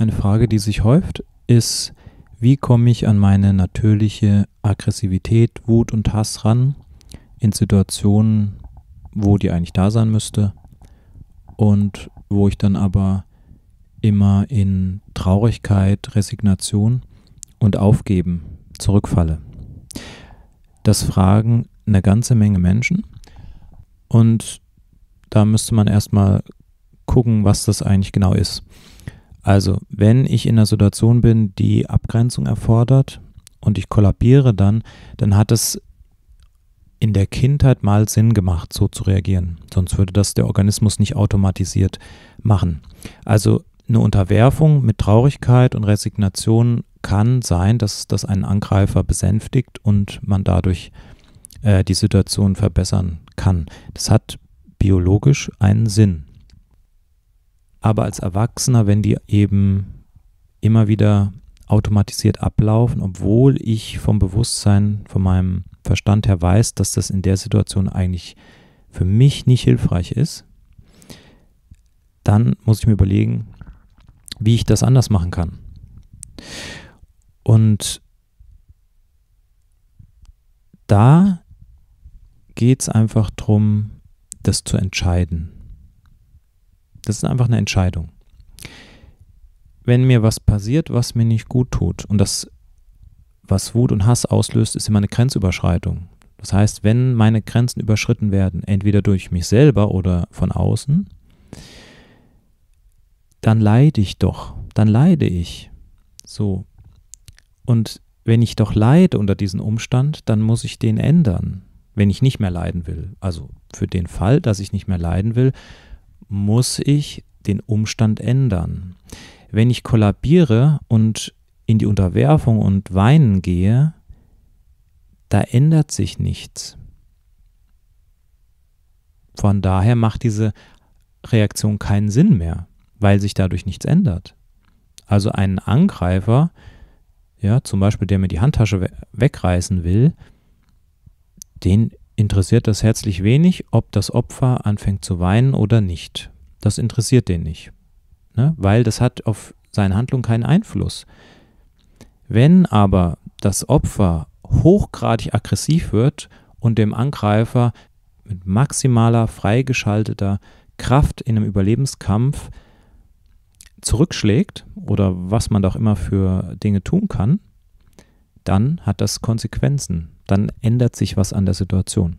Eine Frage, die sich häuft, ist, wie komme ich an meine natürliche Aggressivität, Wut und Hass ran in Situationen, wo die eigentlich da sein müsste und wo ich dann aber immer in Traurigkeit, Resignation und Aufgeben zurückfalle. Das fragen eine ganze Menge Menschen und da müsste man erstmal gucken, was das eigentlich genau ist. Also, wenn ich in einer Situation bin, die Abgrenzung erfordert und ich kollabiere dann, dann hat es in der Kindheit mal Sinn gemacht, so zu reagieren. Sonst würde das der Organismus nicht automatisiert machen. Also eine Unterwerfung mit Traurigkeit und Resignation kann sein, dass das einen Angreifer besänftigt und man dadurch äh, die Situation verbessern kann. Das hat biologisch einen Sinn. Aber als Erwachsener, wenn die eben immer wieder automatisiert ablaufen, obwohl ich vom Bewusstsein, von meinem Verstand her weiß, dass das in der Situation eigentlich für mich nicht hilfreich ist, dann muss ich mir überlegen, wie ich das anders machen kann. Und da geht es einfach darum, das zu entscheiden. Das ist einfach eine Entscheidung. Wenn mir was passiert, was mir nicht gut tut, und das, was Wut und Hass auslöst, ist immer eine Grenzüberschreitung. Das heißt, wenn meine Grenzen überschritten werden, entweder durch mich selber oder von außen, dann leide ich doch, dann leide ich. So. Und wenn ich doch leide unter diesem Umstand, dann muss ich den ändern, wenn ich nicht mehr leiden will. Also für den Fall, dass ich nicht mehr leiden will, muss ich den Umstand ändern. Wenn ich kollabiere und in die Unterwerfung und Weinen gehe, da ändert sich nichts. Von daher macht diese Reaktion keinen Sinn mehr, weil sich dadurch nichts ändert. Also einen Angreifer, ja, zum Beispiel der mir die Handtasche wegreißen will, den interessiert das herzlich wenig, ob das Opfer anfängt zu weinen oder nicht. Das interessiert den nicht, ne? weil das hat auf seine Handlung keinen Einfluss. Wenn aber das Opfer hochgradig aggressiv wird und dem Angreifer mit maximaler, freigeschalteter Kraft in einem Überlebenskampf zurückschlägt oder was man doch immer für Dinge tun kann, dann hat das Konsequenzen. Dann ändert sich was an der Situation.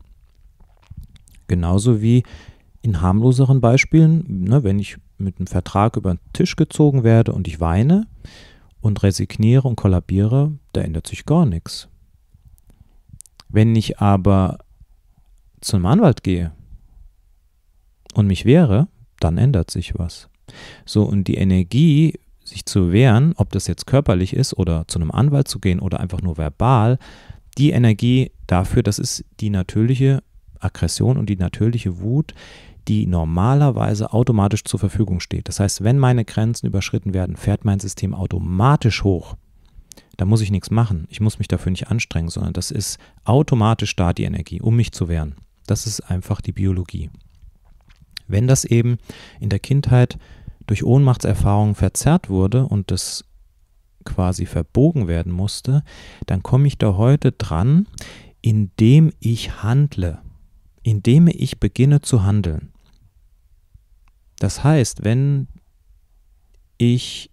Genauso wie in harmloseren Beispielen, ne, wenn ich mit einem Vertrag über den Tisch gezogen werde und ich weine und resigniere und kollabiere, da ändert sich gar nichts. Wenn ich aber zum Anwalt gehe und mich wehre, dann ändert sich was. So, und die Energie sich zu wehren, ob das jetzt körperlich ist oder zu einem Anwalt zu gehen oder einfach nur verbal, die Energie dafür, das ist die natürliche Aggression und die natürliche Wut, die normalerweise automatisch zur Verfügung steht. Das heißt, wenn meine Grenzen überschritten werden, fährt mein System automatisch hoch. Da muss ich nichts machen. Ich muss mich dafür nicht anstrengen, sondern das ist automatisch da die Energie, um mich zu wehren. Das ist einfach die Biologie. Wenn das eben in der Kindheit durch Ohnmachtserfahrungen verzerrt wurde und das quasi verbogen werden musste, dann komme ich da heute dran, indem ich handle, indem ich beginne zu handeln. Das heißt, wenn ich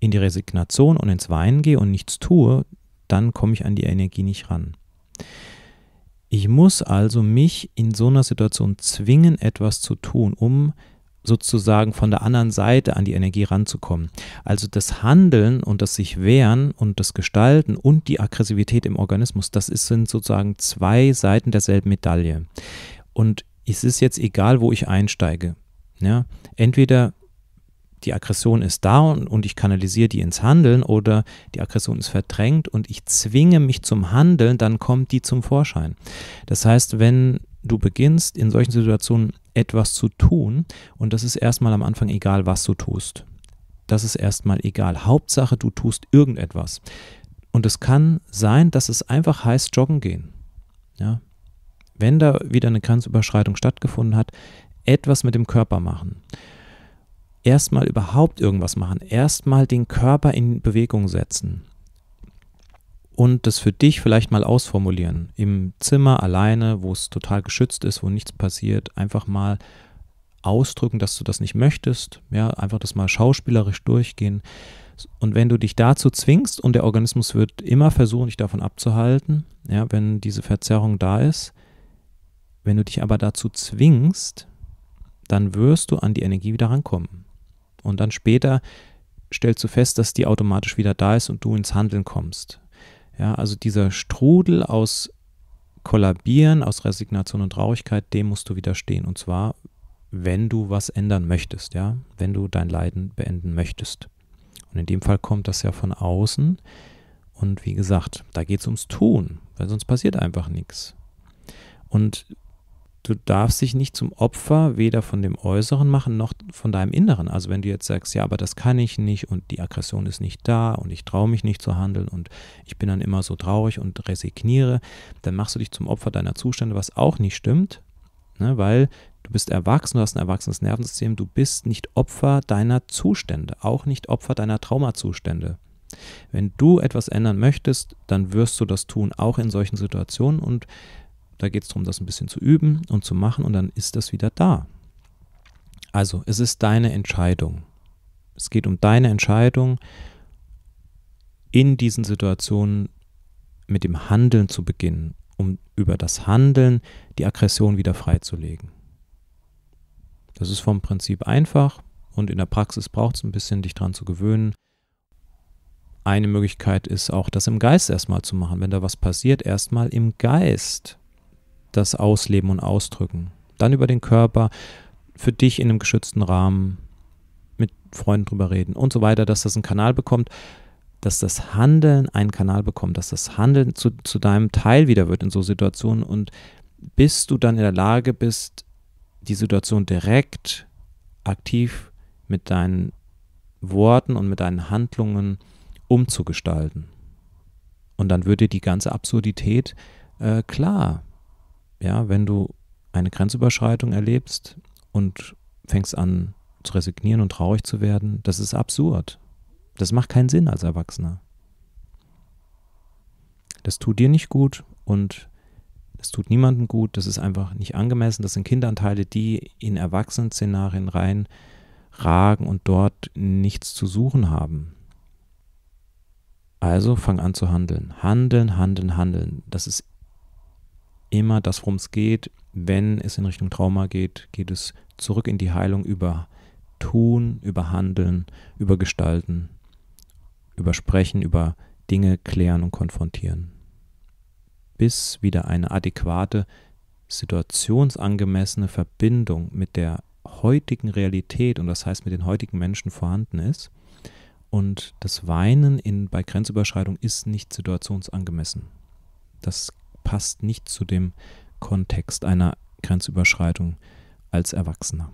in die Resignation und ins Weinen gehe und nichts tue, dann komme ich an die Energie nicht ran. Ich muss also mich in so einer Situation zwingen, etwas zu tun, um sozusagen von der anderen Seite an die Energie ranzukommen. Also das Handeln und das sich wehren und das Gestalten und die Aggressivität im Organismus, das ist, sind sozusagen zwei Seiten derselben Medaille. Und es ist jetzt egal, wo ich einsteige. Ja? Entweder die Aggression ist da und, und ich kanalisiere die ins Handeln oder die Aggression ist verdrängt und ich zwinge mich zum Handeln, dann kommt die zum Vorschein. Das heißt, wenn du beginnst, in solchen Situationen etwas zu tun und das ist erstmal am Anfang egal, was du tust. Das ist erstmal egal. Hauptsache, du tust irgendetwas. Und es kann sein, dass es einfach heißt joggen gehen. Ja? Wenn da wieder eine Grenzüberschreitung stattgefunden hat, etwas mit dem Körper machen. Erstmal überhaupt irgendwas machen. Erstmal den Körper in Bewegung setzen und das für dich vielleicht mal ausformulieren. Im Zimmer alleine, wo es total geschützt ist, wo nichts passiert, einfach mal ausdrücken, dass du das nicht möchtest. Ja, einfach das mal schauspielerisch durchgehen. Und wenn du dich dazu zwingst und der Organismus wird immer versuchen, dich davon abzuhalten, ja, wenn diese Verzerrung da ist, wenn du dich aber dazu zwingst, dann wirst du an die Energie wieder rankommen. Und dann später stellst du fest, dass die automatisch wieder da ist und du ins Handeln kommst. Ja, also dieser Strudel aus Kollabieren, aus Resignation und Traurigkeit, dem musst du widerstehen. Und zwar, wenn du was ändern möchtest, ja, wenn du dein Leiden beenden möchtest. Und in dem Fall kommt das ja von außen. Und wie gesagt, da geht es ums Tun, weil sonst passiert einfach nichts. Und du darfst dich nicht zum Opfer weder von dem Äußeren machen noch von deinem Inneren. Also wenn du jetzt sagst, ja, aber das kann ich nicht und die Aggression ist nicht da und ich traue mich nicht zu handeln und ich bin dann immer so traurig und resigniere, dann machst du dich zum Opfer deiner Zustände, was auch nicht stimmt, ne, weil du bist erwachsen, du hast ein erwachsenes Nervensystem, du bist nicht Opfer deiner Zustände, auch nicht Opfer deiner Traumazustände. Wenn du etwas ändern möchtest, dann wirst du das tun, auch in solchen Situationen und da geht es darum, das ein bisschen zu üben und zu machen und dann ist das wieder da. Also, es ist deine Entscheidung. Es geht um deine Entscheidung, in diesen Situationen mit dem Handeln zu beginnen, um über das Handeln die Aggression wieder freizulegen. Das ist vom Prinzip einfach und in der Praxis braucht es ein bisschen, dich daran zu gewöhnen. Eine Möglichkeit ist auch, das im Geist erstmal zu machen. Wenn da was passiert, erstmal im Geist das ausleben und ausdrücken. Dann über den Körper, für dich in einem geschützten Rahmen mit Freunden drüber reden und so weiter, dass das einen Kanal bekommt, dass das Handeln einen Kanal bekommt, dass das Handeln zu, zu deinem Teil wieder wird in so Situationen und bis du dann in der Lage bist, die Situation direkt aktiv mit deinen Worten und mit deinen Handlungen umzugestalten. Und dann würde die ganze Absurdität äh, klar. Ja, wenn du eine Grenzüberschreitung erlebst und fängst an zu resignieren und traurig zu werden, das ist absurd. Das macht keinen Sinn als Erwachsener. Das tut dir nicht gut und das tut niemandem gut, das ist einfach nicht angemessen. Das sind Kinderanteile, die in Erwachsenen-Szenarien reinragen und dort nichts zu suchen haben. Also fang an zu handeln. Handeln, handeln, handeln. Das ist immer das, worum es geht. Wenn es in Richtung Trauma geht, geht es zurück in die Heilung über Tun, über Handeln, über Gestalten, über Sprechen, über Dinge klären und konfrontieren. Bis wieder eine adäquate, situationsangemessene Verbindung mit der heutigen Realität und das heißt mit den heutigen Menschen vorhanden ist. Und das Weinen in, bei Grenzüberschreitung ist nicht situationsangemessen. Das passt nicht zu dem Kontext einer Grenzüberschreitung als Erwachsener.